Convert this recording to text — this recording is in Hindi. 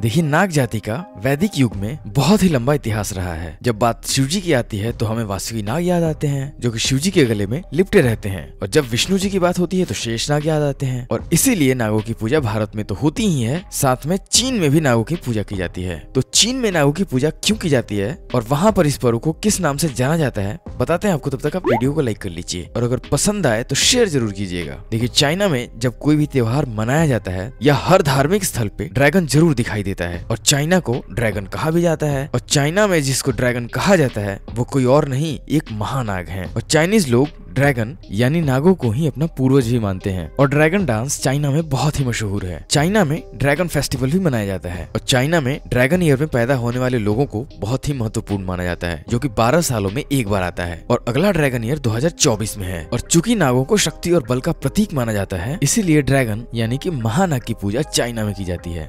देखिए नाग जाति का वैदिक युग में बहुत ही लंबा इतिहास रहा है जब बात शिवजी की आती है तो हमें वासुकी नाग याद आते हैं जो कि शिवजी के गले में लिपटे रहते हैं और जब विष्णु जी की बात होती है तो शेष नाग याद आते हैं और इसीलिए नागों की पूजा भारत में तो होती ही है साथ में चीन में भी नागों की पूजा की जाती है तो चीन में नागों की पूजा क्यों की जाती है और वहाँ पर इस पर्व को किस नाम से जाना जाता है बताते हैं आपको तब तक आप वीडियो को लाइक कर लीजिए और अगर पसंद आए तो शेयर जरूर कीजिएगा देखिए चाइना में जब कोई भी त्योहार मनाया जाता है या हर धार्मिक स्थल पे ड्रैगन जरूर दिखाई देता है और चाइना को ड्रैगन कहा भी जाता है और चाइना में जिसको ड्रैगन कहा जाता है वो कोई और नहीं एक महानाग है और चाइनीज लोग ड्रैगन यानी नागो को ही अपना पूर्वज भी मानते हैं और ड्रैगन डांस चाइना में बहुत ही मशहूर है चाइना में ड्रैगन फेस्टिवल भी मनाया जाता है और चाइना में ड्रैगन ईयर में पैदा होने वाले लोगों को बहुत ही महत्वपूर्ण माना जाता है जो कि 12 सालों में एक बार आता है और अगला ड्रैगन ईयर 2024 में है और चूंकि नागो को शक्ति और बल का प्रतीक माना जाता है इसीलिए ड्रैगन यानी की महानाग की पूजा चाइना में की जाती है